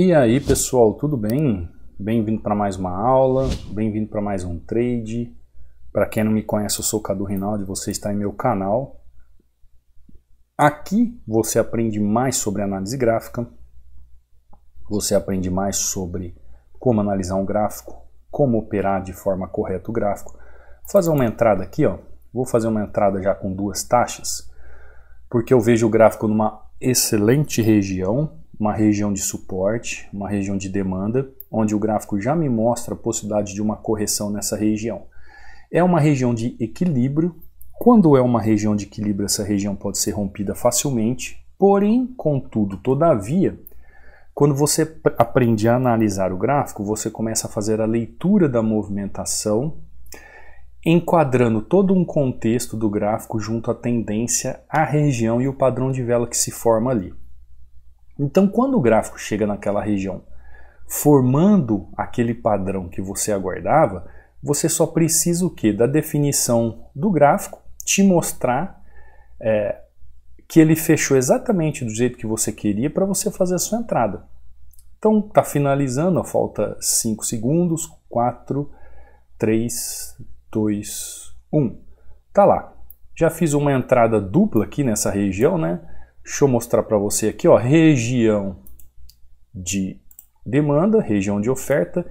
E aí pessoal, tudo bem? Bem-vindo para mais uma aula, bem-vindo para mais um trade. Para quem não me conhece, eu sou o Cadu Rinaldi, você está em meu canal. Aqui você aprende mais sobre análise gráfica, você aprende mais sobre como analisar um gráfico, como operar de forma correta o gráfico. Vou fazer uma entrada aqui, ó. vou fazer uma entrada já com duas taxas, porque eu vejo o gráfico numa excelente região, uma região de suporte, uma região de demanda, onde o gráfico já me mostra a possibilidade de uma correção nessa região. É uma região de equilíbrio. Quando é uma região de equilíbrio, essa região pode ser rompida facilmente. Porém, contudo, todavia, quando você aprende a analisar o gráfico, você começa a fazer a leitura da movimentação, enquadrando todo um contexto do gráfico junto à tendência, à região e o padrão de vela que se forma ali. Então, quando o gráfico chega naquela região formando aquele padrão que você aguardava, você só precisa o quê? Da definição do gráfico te mostrar é, que ele fechou exatamente do jeito que você queria para você fazer a sua entrada. Então está finalizando, falta 5 segundos, 4, 3, 2, 1. Tá lá. Já fiz uma entrada dupla aqui nessa região, né? Deixa eu mostrar para você aqui, ó, região de demanda, região de oferta.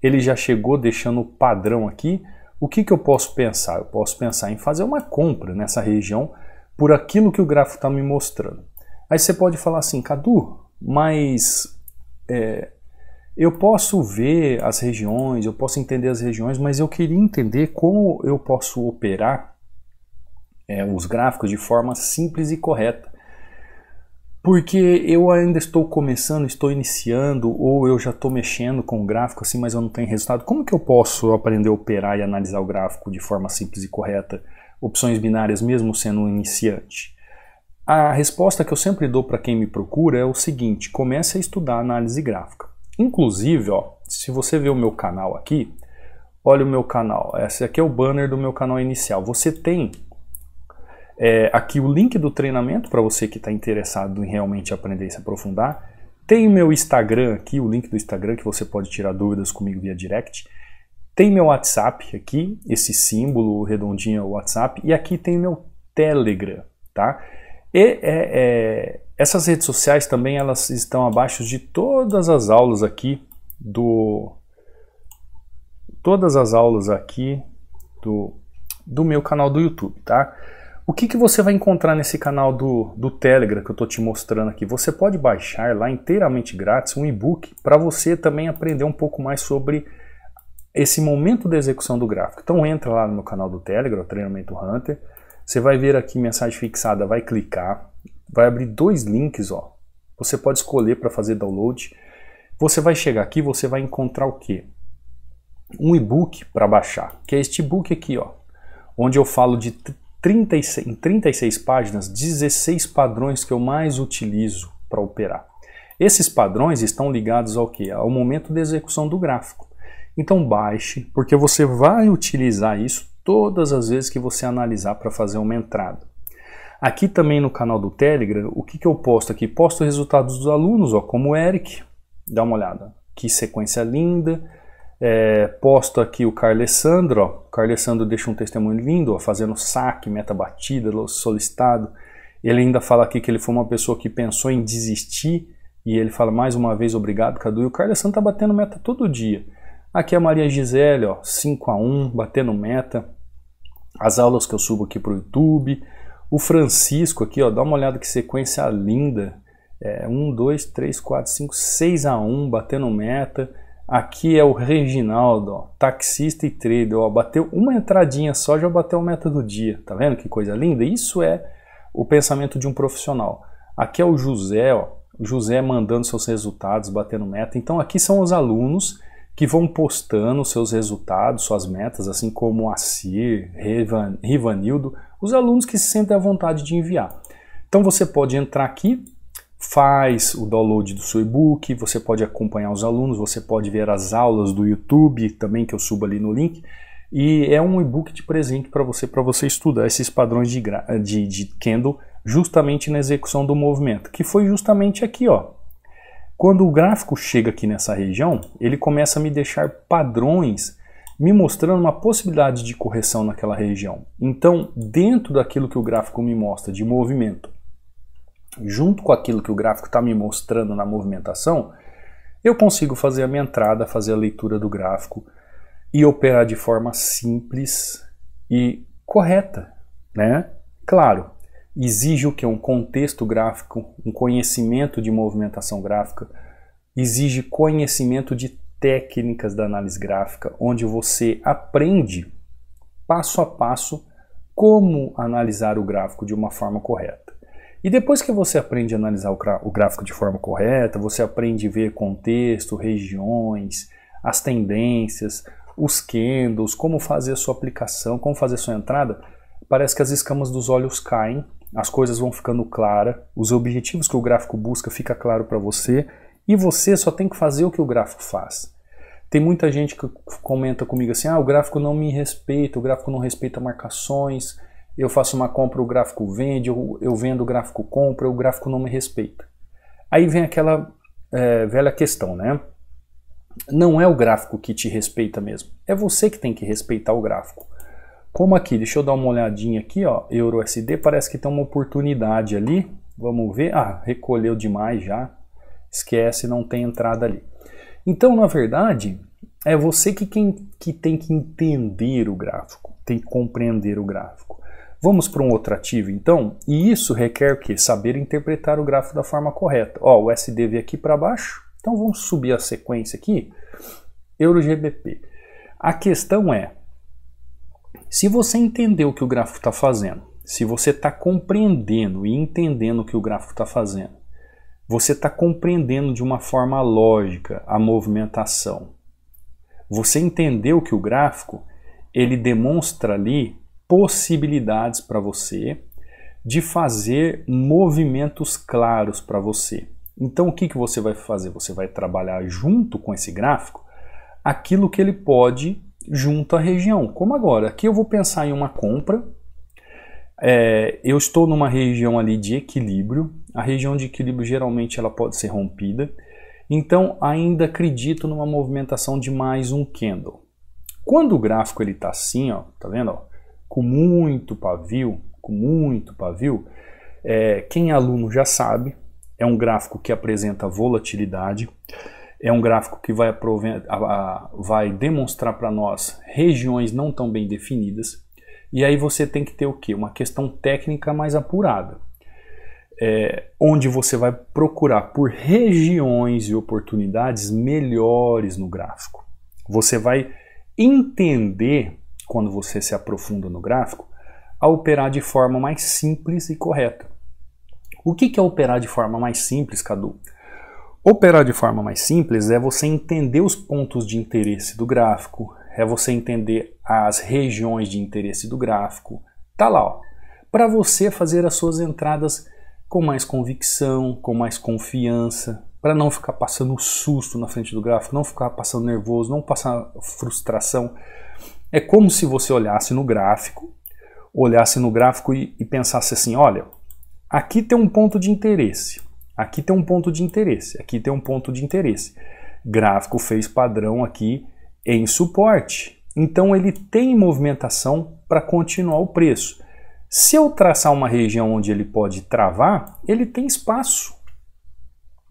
Ele já chegou deixando o padrão aqui. O que, que eu posso pensar? Eu posso pensar em fazer uma compra nessa região por aquilo que o gráfico está me mostrando. Aí você pode falar assim, Cadu, mas é, eu posso ver as regiões, eu posso entender as regiões, mas eu queria entender como eu posso operar é, os gráficos de forma simples e correta porque eu ainda estou começando, estou iniciando, ou eu já estou mexendo com o gráfico assim, mas eu não tenho resultado. Como que eu posso aprender a operar e analisar o gráfico de forma simples e correta, opções binárias, mesmo sendo um iniciante? A resposta que eu sempre dou para quem me procura é o seguinte: comece a estudar análise gráfica. Inclusive, ó, se você vê o meu canal aqui, olha o meu canal. Esse aqui é o banner do meu canal inicial. Você tem é, aqui o link do treinamento para você que está interessado em realmente aprender e se aprofundar. Tem o meu Instagram aqui, o link do Instagram que você pode tirar dúvidas comigo via direct. Tem meu WhatsApp aqui, esse símbolo redondinho é o WhatsApp. E aqui tem meu Telegram, tá? E é, é, essas redes sociais também elas estão abaixo de todas as aulas aqui do todas as aulas aqui do, do meu canal do YouTube, tá? O que, que você vai encontrar nesse canal do, do Telegram que eu estou te mostrando aqui? Você pode baixar lá inteiramente grátis um e-book para você também aprender um pouco mais sobre esse momento da execução do gráfico. Então entra lá no meu canal do Telegram, Treinamento Hunter. Você vai ver aqui mensagem fixada, vai clicar, vai abrir dois links, ó. Você pode escolher para fazer download. Você vai chegar aqui, você vai encontrar o quê? Um e-book para baixar, que é este e-book aqui, ó, onde eu falo de 36, em 36 páginas, 16 padrões que eu mais utilizo para operar. Esses padrões estão ligados ao que? Ao momento da execução do gráfico. Então baixe, porque você vai utilizar isso todas as vezes que você analisar para fazer uma entrada. Aqui também no canal do Telegram, o que, que eu posto aqui? Posto resultados dos alunos, ó, como o Eric, dá uma olhada. Que sequência linda, é, posto aqui o Carlessandro. Ó. O Carlessandro deixa um testemunho lindo, ó, fazendo saque, meta batida, solicitado. Ele ainda fala aqui que ele foi uma pessoa que pensou em desistir e ele fala mais uma vez obrigado, Cadu. E o Carlessandro está batendo meta todo dia. Aqui é a Maria Gisele, ó, 5 x 1 batendo meta. As aulas que eu subo aqui para o YouTube. O Francisco aqui, ó, dá uma olhada que sequência linda. É, 1, 2, 3, 4, 5, 6 x 1 batendo meta. Aqui é o Reginaldo, ó, taxista e trader. Ó, bateu uma entradinha só, já bateu a meta do dia. Tá vendo que coisa linda? Isso é o pensamento de um profissional. Aqui é o José, ó, José mandando seus resultados, batendo meta. Então aqui são os alunos que vão postando seus resultados, suas metas, assim como a Rivan, Rivanildo, os alunos que se sentem à vontade de enviar. Então você pode entrar aqui faz o download do seu e-book, você pode acompanhar os alunos, você pode ver as aulas do YouTube também que eu subo ali no link. E é um e-book de presente para você, para você estudar esses padrões de, de, de Kendall justamente na execução do movimento, que foi justamente aqui, ó. Quando o gráfico chega aqui nessa região, ele começa a me deixar padrões, me mostrando uma possibilidade de correção naquela região. Então, dentro daquilo que o gráfico me mostra de movimento junto com aquilo que o gráfico está me mostrando na movimentação, eu consigo fazer a minha entrada, fazer a leitura do gráfico e operar de forma simples e correta, né? Claro, exige o que? Um contexto gráfico, um conhecimento de movimentação gráfica, exige conhecimento de técnicas da análise gráfica, onde você aprende passo a passo como analisar o gráfico de uma forma correta. E depois que você aprende a analisar o gráfico de forma correta, você aprende a ver contexto, regiões, as tendências, os candles, como fazer a sua aplicação, como fazer a sua entrada, parece que as escamas dos olhos caem, as coisas vão ficando claras, os objetivos que o gráfico busca fica claro para você e você só tem que fazer o que o gráfico faz. Tem muita gente que comenta comigo assim: ah, o gráfico não me respeita, o gráfico não respeita marcações, eu faço uma compra, o gráfico vende, eu, eu vendo, o gráfico compra, o gráfico não me respeita. Aí vem aquela é, velha questão, né? Não é o gráfico que te respeita mesmo, é você que tem que respeitar o gráfico. Como aqui, deixa eu dar uma olhadinha aqui, ó, Euro USD parece que tem uma oportunidade ali, vamos ver, ah, recolheu demais já, esquece, não tem entrada ali. Então, na verdade, é você que, quem, que tem que entender o gráfico, tem que compreender o gráfico. Vamos para um outro ativo então, e isso requer o Saber interpretar o gráfico da forma correta. Ó, o SD veio aqui para baixo, então vamos subir a sequência aqui, EuroGBP. A questão é, se você entendeu o que o gráfico está fazendo, se você está compreendendo e entendendo o que o gráfico está fazendo, você está compreendendo de uma forma lógica a movimentação. Você entendeu que o gráfico ele demonstra ali possibilidades para você de fazer movimentos claros para você. Então, o que, que você vai fazer? Você vai trabalhar junto com esse gráfico aquilo que ele pode junto à região. Como agora, aqui eu vou pensar em uma compra. É, eu estou numa região ali de equilíbrio. A região de equilíbrio geralmente ela pode ser rompida. Então, ainda acredito numa movimentação de mais um candle. Quando o gráfico ele está assim, ó, tá vendo? Ó, com muito pavio, com muito pavio, é, quem é aluno já sabe, é um gráfico que apresenta volatilidade, é um gráfico que vai, vai demonstrar para nós regiões não tão bem definidas, e aí você tem que ter o que? Uma questão técnica mais apurada. É, onde você vai procurar por regiões e oportunidades melhores no gráfico. Você vai entender quando você se aprofunda no gráfico, a operar de forma mais simples e correta. O que é operar de forma mais simples, Cadu? Operar de forma mais simples é você entender os pontos de interesse do gráfico, é você entender as regiões de interesse do gráfico. Tá lá, ó. Para você fazer as suas entradas com mais convicção, com mais confiança, para não ficar passando susto na frente do gráfico, não ficar passando nervoso, não passar frustração. É como se você olhasse no gráfico, olhasse no gráfico e, e pensasse assim: olha, aqui tem um ponto de interesse, aqui tem um ponto de interesse, aqui tem um ponto de interesse. Gráfico fez padrão aqui em suporte, então ele tem movimentação para continuar o preço. Se eu traçar uma região onde ele pode travar, ele tem espaço.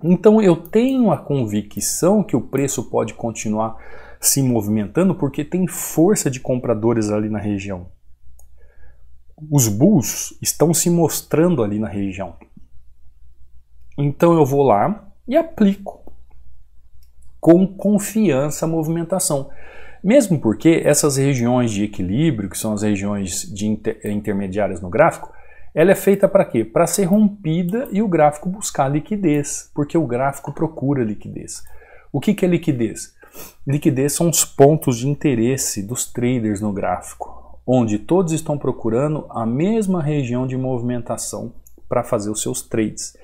Então eu tenho a convicção que o preço pode continuar se movimentando porque tem força de compradores ali na região. Os bulls estão se mostrando ali na região. Então eu vou lá e aplico com confiança a movimentação. Mesmo porque essas regiões de equilíbrio, que são as regiões de inter intermediárias no gráfico, ela é feita para quê? Para ser rompida e o gráfico buscar liquidez, porque o gráfico procura liquidez. O que, que é liquidez? Liquidez são os pontos de interesse dos traders no gráfico, onde todos estão procurando a mesma região de movimentação para fazer os seus trades.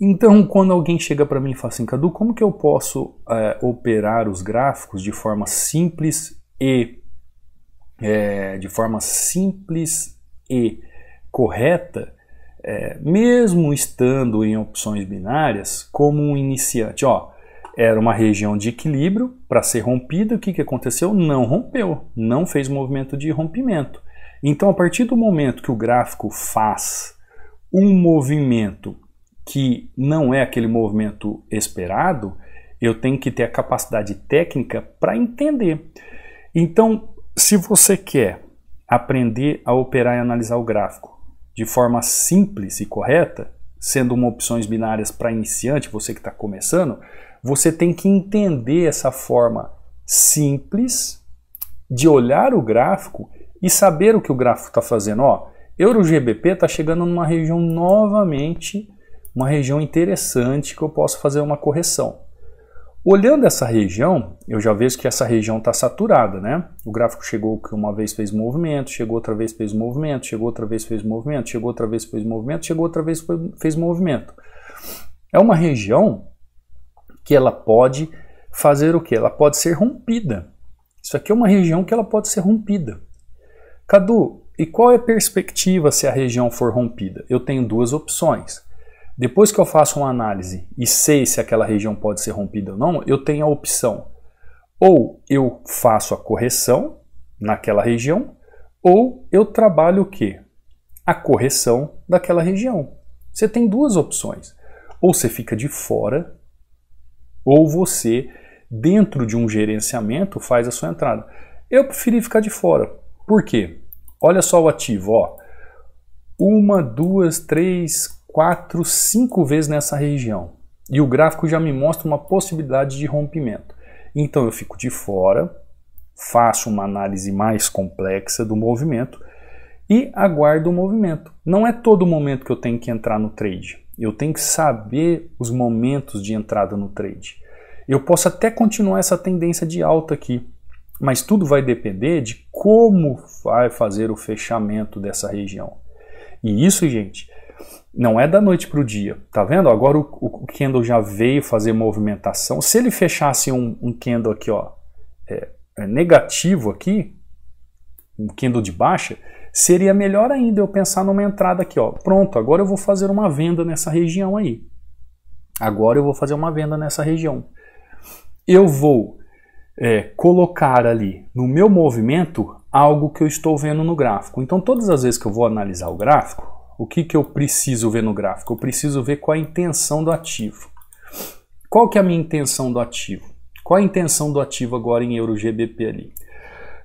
Então, quando alguém chega para mim e fala assim, Cadu, como que eu posso é, operar os gráficos de forma simples e é, de forma simples e correta, é, mesmo estando em opções binárias, como um iniciante? Ó, era uma região de equilíbrio para ser rompida. O que, que aconteceu? Não rompeu, não fez movimento de rompimento. Então, a partir do momento que o gráfico faz um movimento que não é aquele movimento esperado, eu tenho que ter a capacidade técnica para entender. Então, se você quer aprender a operar e analisar o gráfico de forma simples e correta, sendo uma opções binárias para iniciante, você que está começando, você tem que entender essa forma simples de olhar o gráfico e saber o que o gráfico está fazendo. Ó, Euro GBP está chegando numa região novamente, uma região interessante que eu posso fazer uma correção. Olhando essa região, eu já vejo que essa região está saturada, né? O gráfico chegou que uma vez fez movimento, chegou outra vez fez movimento, chegou outra vez fez movimento, chegou outra vez fez movimento, chegou outra vez fez movimento. É uma região que ela pode fazer o que? Ela pode ser rompida. Isso aqui é uma região que ela pode ser rompida. Cadu, e qual é a perspectiva se a região for rompida? Eu tenho duas opções. Depois que eu faço uma análise e sei se aquela região pode ser rompida ou não, eu tenho a opção ou eu faço a correção naquela região, ou eu trabalho o que? A correção daquela região. Você tem duas opções. Ou você fica de fora ou você, dentro de um gerenciamento, faz a sua entrada. Eu preferi ficar de fora. Por quê? Olha só o ativo, ó. Uma, duas, três, quatro, cinco vezes nessa região. E o gráfico já me mostra uma possibilidade de rompimento. Então eu fico de fora, faço uma análise mais complexa do movimento e aguardo o movimento. Não é todo momento que eu tenho que entrar no trade. Eu tenho que saber os momentos de entrada no trade. Eu posso até continuar essa tendência de alta aqui, mas tudo vai depender de como vai fazer o fechamento dessa região. E isso, gente, não é da noite para o dia. Tá vendo? Agora o, o, candle já veio fazer movimentação. Se ele fechasse um, um candle aqui, ó, é, é negativo aqui, um candle de baixa, Seria melhor ainda eu pensar numa entrada aqui, ó. Pronto, agora eu vou fazer uma venda nessa região aí. Agora eu vou fazer uma venda nessa região. Eu vou é, colocar ali no meu movimento algo que eu estou vendo no gráfico. Então, todas as vezes que eu vou analisar o gráfico, o que, que eu preciso ver no gráfico? Eu preciso ver qual a intenção do ativo. Qual que é a minha intenção do ativo? Qual a intenção do ativo agora em euro GBP ali?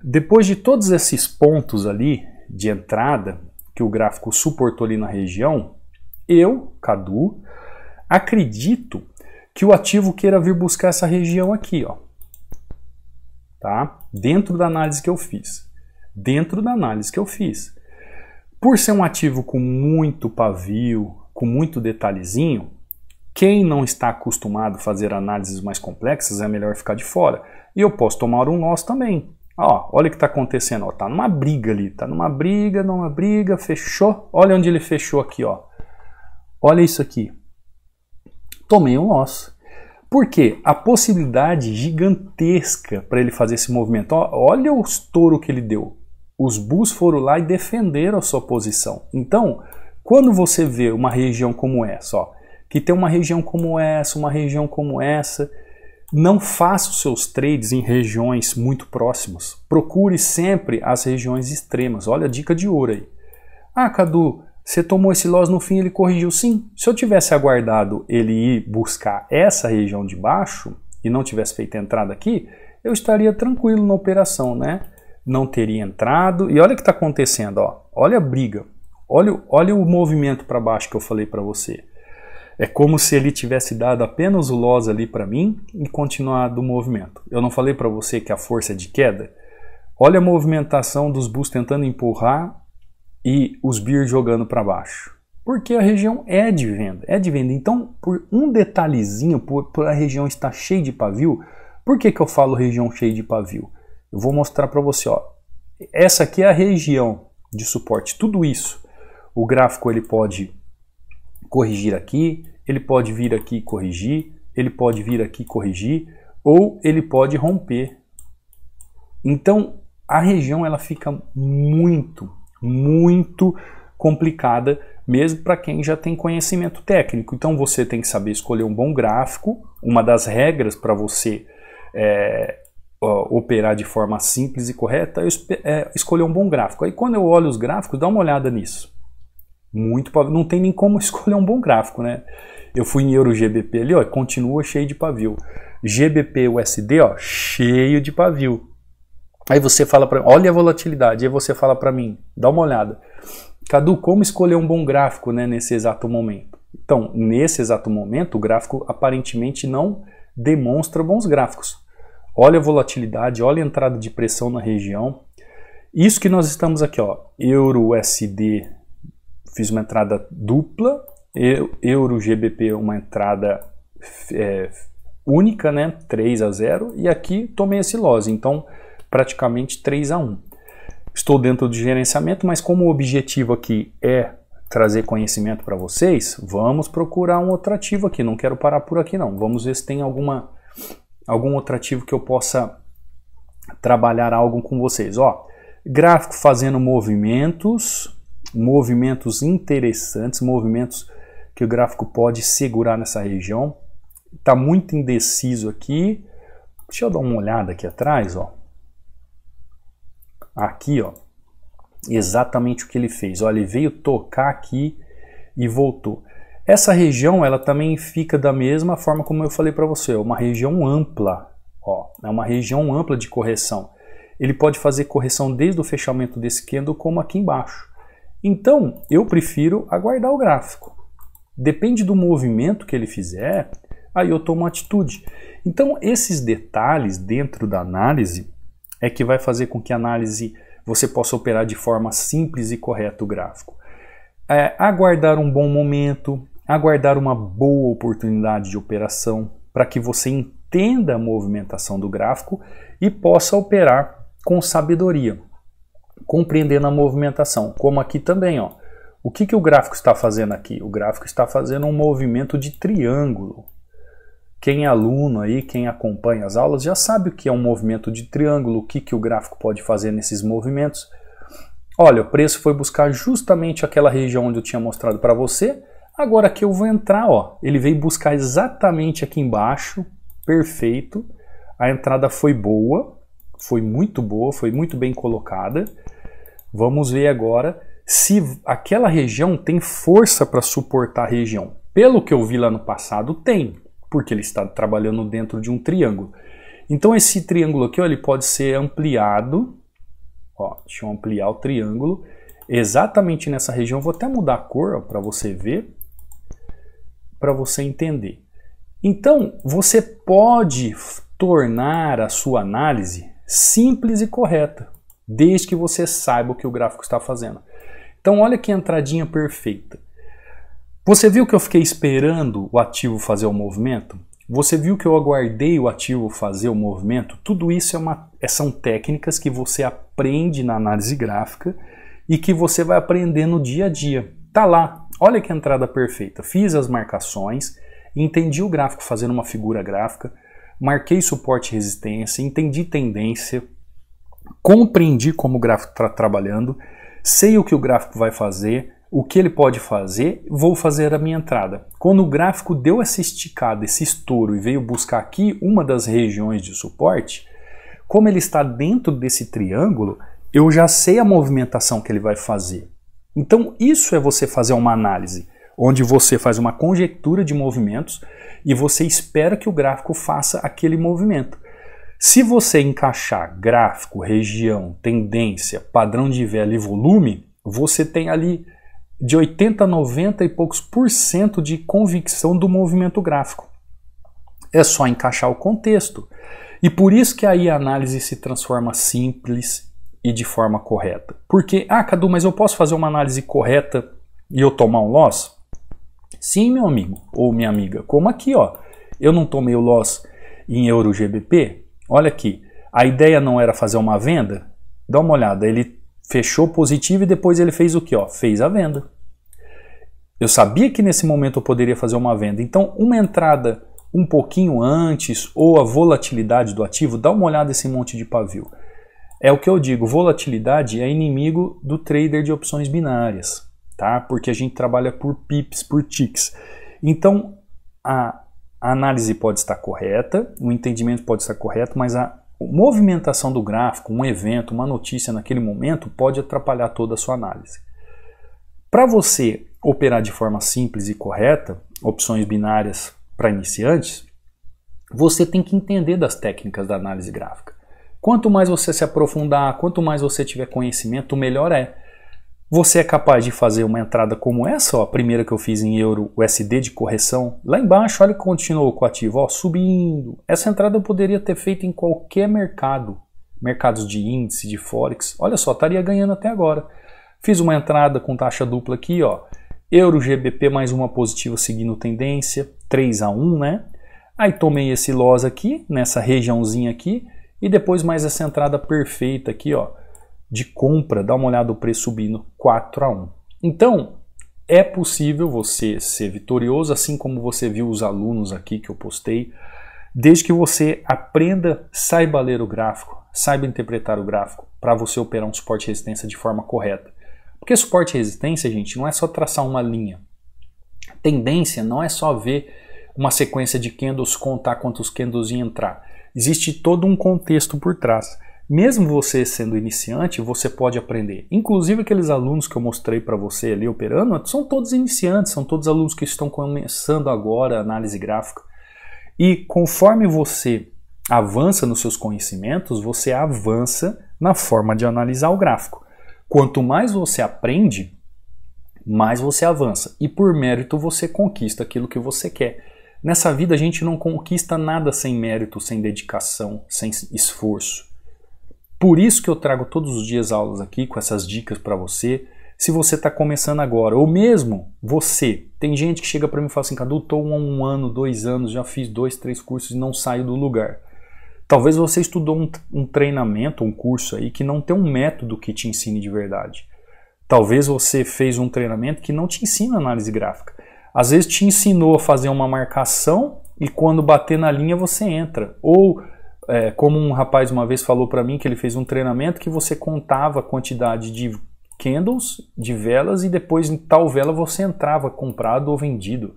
Depois de todos esses pontos ali, de entrada que o gráfico suportou ali na região, eu, Cadu, acredito que o ativo queira vir buscar essa região aqui, ó. Tá? Dentro da análise que eu fiz. Dentro da análise que eu fiz. Por ser um ativo com muito pavio, com muito detalhezinho, quem não está acostumado a fazer análises mais complexas é melhor ficar de fora. E eu posso tomar um loss também. Ó, olha o que está acontecendo. Está tá numa briga ali. Tá numa briga, numa briga, fechou. Olha onde ele fechou aqui, ó. Olha isso aqui. Tomei um osso. Por quê? A possibilidade gigantesca para ele fazer esse movimento. Ó, olha o estouro que ele deu. Os Bulls foram lá e defenderam a sua posição. Então, quando você vê uma região como essa, ó, que tem uma região como essa, uma região como essa, não faça os seus trades em regiões muito próximas. Procure sempre as regiões extremas. Olha a dica de ouro aí. Ah, Cadu, você tomou esse loss no fim, ele corrigiu sim. Se eu tivesse aguardado ele ir buscar essa região de baixo e não tivesse feito a entrada aqui, eu estaria tranquilo na operação, né? Não teria entrado. E olha o que está acontecendo, ó. Olha a briga. Olha, olha o movimento para baixo que eu falei para você. É como se ele tivesse dado apenas o loss ali para mim e continuado o movimento. Eu não falei para você que a força é de queda? Olha a movimentação dos bulls tentando empurrar e os beers jogando para baixo. Porque a região é de venda, é de venda. Então, por um detalhezinho, por, por a região estar cheia de pavio, por que, que eu falo região cheia de pavio? Eu vou mostrar para você, ó. Essa aqui é a região de suporte, tudo isso. O gráfico ele pode corrigir aqui, ele pode vir aqui corrigir, ele pode vir aqui corrigir, ou ele pode romper. Então, a região ela fica muito, muito complicada, mesmo para quem já tem conhecimento técnico. Então, você tem que saber escolher um bom gráfico. Uma das regras para você é, operar de forma simples e correta é, é escolher um bom gráfico. Aí, quando eu olho os gráficos, dá uma olhada nisso. Muito Não tem nem como escolher um bom gráfico, né? Eu fui em Euro GBP ali, ó, continua cheio de pavio. GBP USD, ó, cheio de pavio. Aí você fala para olha a volatilidade, aí você fala para mim, dá uma olhada. Cadu, como escolher um bom gráfico, né, nesse exato momento? Então, nesse exato momento, o gráfico aparentemente não demonstra bons gráficos. Olha a volatilidade, olha a entrada de pressão na região. Isso que nós estamos aqui, ó, euro USD fiz uma entrada dupla, euro GBP uma entrada é, única, né, 3 a 0, e aqui tomei esse loss, então praticamente 3 a 1. Estou dentro do gerenciamento, mas como o objetivo aqui é trazer conhecimento para vocês, vamos procurar um outro ativo aqui, não quero parar por aqui não, vamos ver se tem alguma algum outro ativo que eu possa trabalhar algo com vocês, ó. Gráfico fazendo movimentos, movimentos interessantes, movimentos que o gráfico pode segurar nessa região. Está muito indeciso aqui. Deixa eu dar uma olhada aqui atrás, ó. Aqui, ó. Exatamente o que ele fez. Ó, ele veio tocar aqui e voltou. Essa região, ela também fica da mesma forma como eu falei para você, é uma região ampla, ó, é uma região ampla de correção. Ele pode fazer correção desde o fechamento desse candle como aqui embaixo. Então, eu prefiro aguardar o gráfico. Depende do movimento que ele fizer, aí eu tomo atitude. Então, esses detalhes dentro da análise é que vai fazer com que a análise você possa operar de forma simples e correta o gráfico. É, aguardar um bom momento, aguardar uma boa oportunidade de operação para que você entenda a movimentação do gráfico e possa operar com sabedoria compreendendo a movimentação, como aqui também. Ó. O que, que o gráfico está fazendo aqui? O gráfico está fazendo um movimento de triângulo. Quem é aluno aí, quem acompanha as aulas, já sabe o que é um movimento de triângulo, o que, que o gráfico pode fazer nesses movimentos. Olha, o preço foi buscar justamente aquela região onde eu tinha mostrado para você. Agora que eu vou entrar, ó, ele veio buscar exatamente aqui embaixo, perfeito. A entrada foi boa, foi muito boa, foi muito bem colocada. Vamos ver agora se aquela região tem força para suportar a região. Pelo que eu vi lá no passado, tem, porque ele está trabalhando dentro de um triângulo. Então esse triângulo aqui ó, ele pode ser ampliado. Ó, deixa eu ampliar o triângulo. Exatamente nessa região, vou até mudar a cor para você ver, para você entender. Então, você pode tornar a sua análise simples e correta desde que você saiba o que o gráfico está fazendo. Então, olha que entradinha perfeita. Você viu que eu fiquei esperando o ativo fazer o movimento? Você viu que eu aguardei o ativo fazer o movimento? Tudo isso é uma, é, são técnicas que você aprende na análise gráfica e que você vai aprender no dia a dia. Tá lá, olha que entrada perfeita. Fiz as marcações, entendi o gráfico fazendo uma figura gráfica, marquei suporte e resistência, entendi tendência, compreendi como o gráfico está trabalhando, sei o que o gráfico vai fazer, o que ele pode fazer, vou fazer a minha entrada. Quando o gráfico deu essa esticada, esse estouro e veio buscar aqui uma das regiões de suporte, como ele está dentro desse triângulo, eu já sei a movimentação que ele vai fazer. Então, isso é você fazer uma análise, onde você faz uma conjectura de movimentos e você espera que o gráfico faça aquele movimento. Se você encaixar gráfico, região, tendência, padrão de vela e volume, você tem ali de 80 90 e poucos por cento de convicção do movimento gráfico. É só encaixar o contexto. E por isso que aí a análise se transforma simples e de forma correta. Porque, ah, Cadu, mas eu posso fazer uma análise correta e eu tomar um loss? Sim, meu amigo ou minha amiga, como aqui, ó. Eu não tomei o loss em euro GBP, Olha aqui, a ideia não era fazer uma venda? Dá uma olhada, ele fechou positivo e depois ele fez o que? Ó, fez a venda. Eu sabia que nesse momento eu poderia fazer uma venda. Então, uma entrada um pouquinho antes ou a volatilidade do ativo, dá uma olhada esse monte de pavio. É o que eu digo, volatilidade é inimigo do trader de opções binárias, tá? Porque a gente trabalha por pips, por ticks. Então, a a análise pode estar correta, o entendimento pode estar correto, mas a movimentação do gráfico, um evento, uma notícia naquele momento pode atrapalhar toda a sua análise. Para você operar de forma simples e correta, opções binárias para iniciantes, você tem que entender das técnicas da análise gráfica. Quanto mais você se aprofundar, quanto mais você tiver conhecimento, melhor é. Você é capaz de fazer uma entrada como essa, ó, a primeira que eu fiz em euro USD de correção, lá embaixo, olha que continuou com o ativo, ó, subindo. Essa entrada eu poderia ter feito em qualquer mercado, mercados de índice, de forex. Olha só, estaria ganhando até agora. Fiz uma entrada com taxa dupla aqui, ó, euro GBP mais uma positiva seguindo tendência, 3 a 1, né? Aí tomei esse loss aqui, nessa regiãozinha aqui, e depois mais essa entrada perfeita aqui, ó, de compra, dá uma olhada o preço subindo 4 a 1. Então, é possível você ser vitorioso, assim como você viu os alunos aqui que eu postei, desde que você aprenda, saiba ler o gráfico, saiba interpretar o gráfico para você operar um suporte e resistência de forma correta. Porque suporte e resistência, gente, não é só traçar uma linha. Tendência não é só ver uma sequência de candles, contar quantos candles e entrar. Existe todo um contexto por trás. Mesmo você sendo iniciante, você pode aprender. Inclusive aqueles alunos que eu mostrei para você ali operando, são todos iniciantes, são todos alunos que estão começando agora a análise gráfica. E conforme você avança nos seus conhecimentos, você avança na forma de analisar o gráfico. Quanto mais você aprende, mais você avança e por mérito você conquista aquilo que você quer. Nessa vida a gente não conquista nada sem mérito, sem dedicação, sem esforço. Por isso que eu trago todos os dias aulas aqui com essas dicas para você. Se você está começando agora, ou mesmo você, tem gente que chega para mim e fala assim, Cadu, estou há um ano, dois anos, já fiz dois, três cursos e não saio do lugar. Talvez você estudou um, um treinamento, um curso aí que não tem um método que te ensine de verdade. Talvez você fez um treinamento que não te ensina análise gráfica. Às vezes te ensinou a fazer uma marcação e quando bater na linha você entra. Ou é, como um rapaz uma vez falou para mim que ele fez um treinamento que você contava a quantidade de candles, de velas e depois em tal vela você entrava comprado ou vendido.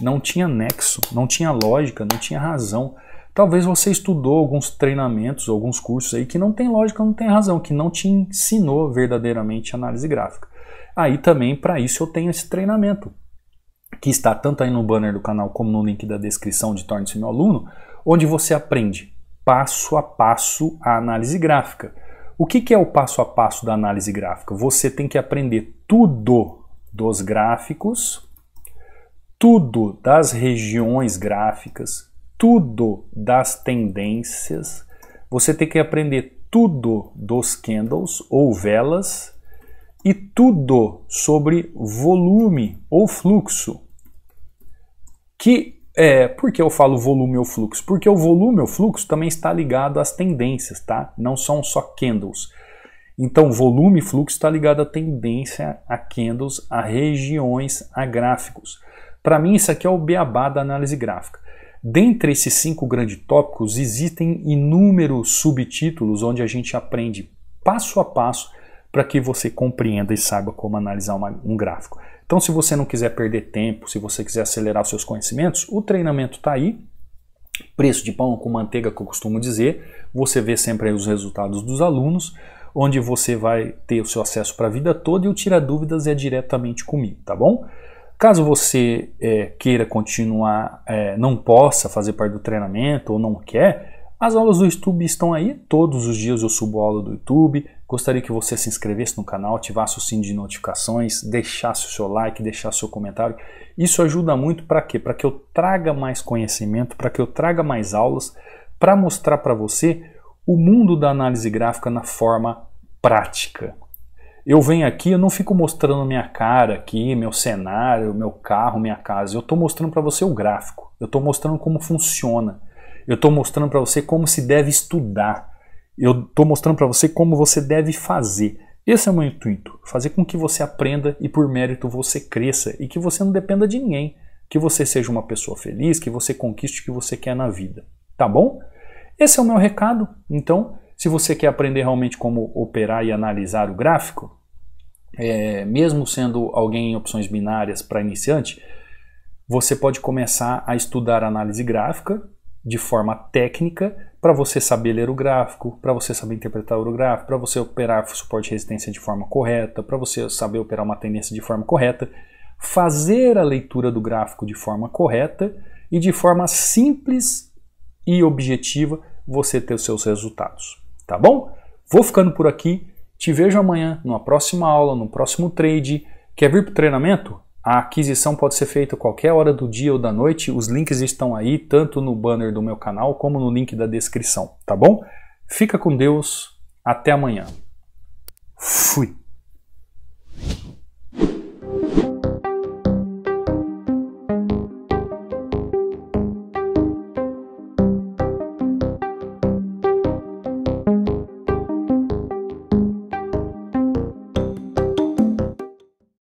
Não tinha nexo, não tinha lógica, não tinha razão. Talvez você estudou alguns treinamentos, alguns cursos aí que não tem lógica, não tem razão, que não te ensinou verdadeiramente análise gráfica. Aí também para isso eu tenho esse treinamento, que está tanto aí no banner do canal como no link da descrição de Torne-se meu aluno, onde você aprende passo a passo a análise gráfica. O que, que é o passo a passo da análise gráfica? Você tem que aprender tudo dos gráficos, tudo das regiões gráficas, tudo das tendências. Você tem que aprender tudo dos candles ou velas e tudo sobre volume ou fluxo. Que é, por que eu falo volume ou fluxo? Porque o volume ou fluxo também está ligado às tendências, tá? Não são só candles. Então, volume e fluxo está ligado à tendência, a candles, a regiões, a gráficos. Para mim, isso aqui é o beabá da análise gráfica. Dentre esses cinco grandes tópicos, existem inúmeros subtítulos onde a gente aprende passo a passo para que você compreenda e saiba como analisar uma, um gráfico. Então, se você não quiser perder tempo, se você quiser acelerar seus conhecimentos, o treinamento está aí. Preço de pão com manteiga, que eu costumo dizer. Você vê sempre os resultados dos alunos, onde você vai ter o seu acesso para a vida toda e o Tira Dúvidas é diretamente comigo, tá bom? Caso você é, queira continuar, é, não possa fazer parte do treinamento ou não quer, as aulas do YouTube estão aí. Todos os dias eu subo aula do YouTube, Gostaria que você se inscrevesse no canal, ativasse o sininho de notificações, deixasse o seu like, deixasse o seu comentário. Isso ajuda muito para quê? Para que eu traga mais conhecimento, para que eu traga mais aulas, para mostrar para você o mundo da análise gráfica na forma prática. Eu venho aqui, eu não fico mostrando minha cara aqui, meu cenário, meu carro, minha casa. Eu estou mostrando para você o gráfico. Eu estou mostrando como funciona. Eu estou mostrando para você como se deve estudar eu estou mostrando para você como você deve fazer. Esse é o meu intuito: fazer com que você aprenda e por mérito você cresça e que você não dependa de ninguém, que você seja uma pessoa feliz, que você conquiste o que você quer na vida, tá bom? Esse é o meu recado. Então, se você quer aprender realmente como operar e analisar o gráfico, é, mesmo sendo alguém em opções binárias para iniciante, você pode começar a estudar análise gráfica de forma técnica para você saber ler o gráfico, para você saber interpretar o gráfico, para você operar suporte e resistência de forma correta, para você saber operar uma tendência de forma correta, fazer a leitura do gráfico de forma correta e de forma simples e objetiva você ter os seus resultados, tá bom? Vou ficando por aqui, te vejo amanhã numa próxima aula, no próximo trade. Quer vir para o treinamento? A aquisição pode ser feita qualquer hora do dia ou da noite. Os links estão aí, tanto no banner do meu canal como no link da descrição, tá bom? Fica com Deus, até amanhã. Fui!